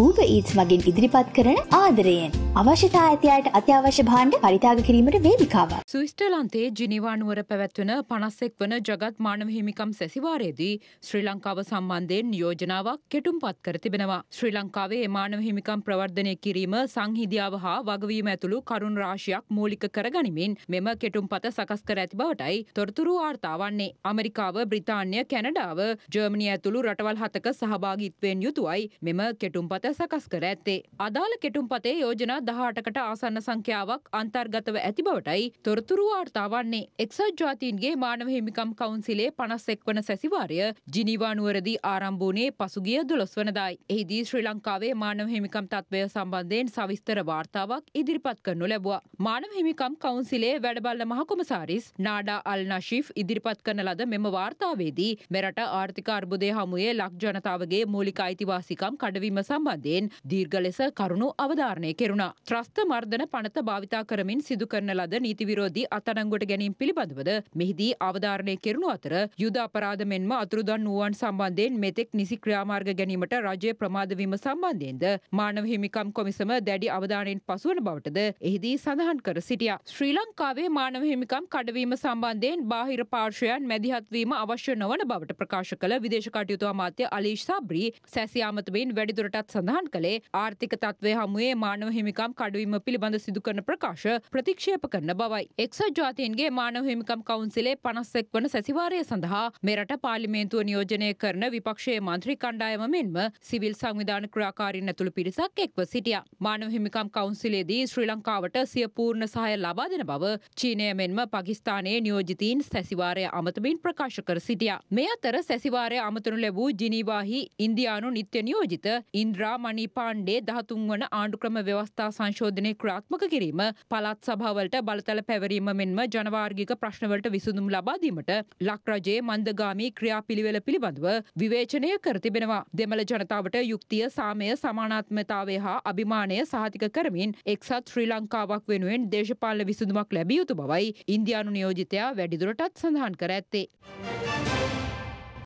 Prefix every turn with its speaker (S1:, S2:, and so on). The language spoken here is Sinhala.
S1: ඌව ඊත් මගින් ඉදිරිපත් කරන ආදරයෙන් අවශ්‍යතා ඇතියට අත්‍යවශ්‍ය භාණ්ඩ පරිතාග කිරීමට වේදිකාව. සවිස්ටලන්තේ ජිනිවානුවර පැවැත්වන පනස්සෙක් වන ජගත් මානව හිමිකම් සැසිවාරයේදී ශ්‍රී ලංකාව සම්බන්ධයෙන් යෝජනාවක් කෙටුම් පත් කර තිබෙනවා. ශ්‍රී ලංකාවේ එමානව හිමිකම් ප්‍රවර්ධනය කිරීම සංහිදියාව හා වගවීම ඇතුළු කරුණ රාශියක් මූලික කරගනිමින් මෙම කෙටුම් පත සකස් කර ඇති බවටයි තොරතුරු ආර්තාවන්නේ. අමරිකාව බ්‍රිතාන්‍ය කැනඩාව ජර්මණිය ඇතුළු රටවල් හතක සහභාගිත්වයෙන් යුතුවයි මෙම කෙටුම්පත් කෙටුම්පත සකස් කර ඇත්තේ. අදාළ කෙටුම්පතේ යෝජනා දහටකට ආසන්න සංඛ්‍යාවක් අන්තර්ගතව ඇති බවටයි තොරතුරු වාර්තාවන්නේ. එක්සත් ජාතීන්ගේ මානව හිමිකම් කවුන්සිලේ පනස් එක්වන සැසිවාරය ජිනිවානුවරදී ආරම්භූනේ පසුගිය දොළොස් වනදායි. එහිදී ශ්‍රී ලංකාවේ මානව හිමිකම් තත්වය සම්බන්ධයෙන් සවිස්තර වාර්තාවක් ඉදිරිපත් කරනු ලැබවා. මානව හිමිකම් කවුන්සිලේ වැඩබල්ල මහකොමසාරිස් නාඩා අල් නශිෆ් ඉදිරිපත් කරන ලද මෙම වාර්තාවේදී මෙරට ආර්ථික අර්බුදය හමුවේ ලක් ජනතාවගේ මූලික අයිතිවාසිකම් කඩවීම සම්බන්ධ ප්‍රමාදයෙන් දීර්ඝ ලෙස කරුණු අවධාරණය කෙරුණා. ත්‍රස්ත මර්ධන පනත භාවිතා කරමින් සිදු කරන ලද නීති විරෝධී අත්අඩංගුවට ගැනීම පිළිබඳවද මෙහිදී අවධාරණය කෙරුණු අතර යුද අපරාධ මෙන්ම අතුරුදන් වූවන් සම්බන්ධයෙන් මෙතෙක් නිසි ක්‍රියාමාර්ග ගැනීමට රජය ප්‍රමාද වීම සම්බන්ධයෙන්ද මානව හිමිකම් කොමිසම දැඩි අවධානයෙන් පසුවන බවටද එහිදී සඳහන් කර සිටියා. ශ්‍රී ලංකාවේ මානව හිමිකම් කඩවීම සම්බන්ධයෙන් බාහිර පාර්ශවයන් මැදිහත්වීම අවශ්‍ය නොවන බවට ප්‍රකාශ කළ විදේශ කටයුතු අමාත්‍ය අලීෂ් සාබ්‍රී සැසියාමතුවෙන් වැඩිදුරටත් සඳහන් සඳහන් කළේ ආර්ථික තත්ත්වය හමුවේ මානව හිමිකම් කඩුවීම පිළිබඳ සිදුකරන ප්‍රකාශ ප්‍රතික්ෂේප කරන බවයි. එක්සත් ජාතීන්ගේ මානව හිමිකම් කවුන්සිලේ පනස්සෙක් වන සැසිවාරය සඳහා මෙරට පාලිමේන්තුව නියෝජනය කරන විපක්ෂයේ මන්ත්‍රී කණ්ඩායම මෙන්ම සිවිල් සංවිධාන ක්‍රාකාරින් ඇතුළු පිරිසක් එක්ව සිටියා. මානව හිමිකම් කවුන්සිලේදී ශ්‍රී ලංකාවට සිය පූර්ණ සහය ලබා දෙන බව චීනය මෙන්ම පකිස්ථානයේ නියෝජිතීන් සැසිවාරය අමතමින් ප්‍රකාශ කර සිටියා. මේ අතර සැසිවාරය අමතනු ලැබූ ජිනීවාහි ඉන්දියානු නිත්‍ය නියෝජිත ඉන්ද්‍රා වඩා මනී පාණ්ඩේ දහතුන්වන ආණ්ඩුක්‍රම ව්‍යවස්ථා සංශෝධනය ක්‍රාත්මක කිරීම පළත් සභාවලට බලතල පැවරීම මෙන්ම ජනවාර්ගික ප්‍රශ්නවලට විසඳුම් ලබාදීමට ලක්රජයේ මන්දගාමී ක්‍රියාපිළිවෙල පිළිබඳව විවේචනය කර තිබෙනවා. දෙමළ ජනතාවට යුක්තිය සාමය සමානාත්මතාවය හා අභිමානය සහතික කරමින් එක්සත් ශ්‍රී ලංකාවක් වෙනුවෙන් දේශපාලන විසඳුමක් ලැබිය යුතු බවයි ඉන්දියානු නියෝජිතයා වැඩිදුරටත් සඳහන් කර ඇත්තේ.